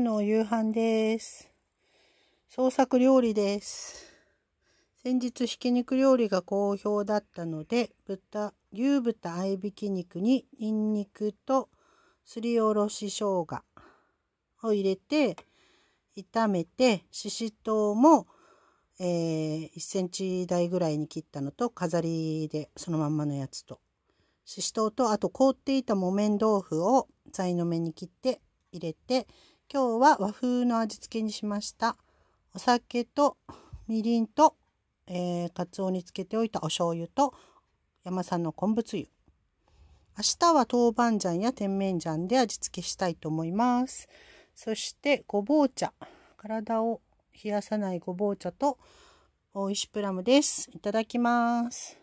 の夕飯です。創作料理です。先日ひき肉料理が好評だったので、豚、牛豚合いびき肉にニンニクとすりおろし生姜を入れて、炒めて、ししとうも、えー、1センチ大ぐらいに切ったのと、飾りでそのまんまのやつと、ししとうと、あと凍っていた木綿豆腐を材の目に切って入れて、今日は和風の味付けにしました。お酒とみりんと、えー、かつおにつけておいたお醤油と山さんの昆布つゆ。明日は豆板醤や甜麺醤で味付けしたいと思います。そしてごぼう茶。体を冷やさないごぼう茶と、おいしプラムです。いただきます。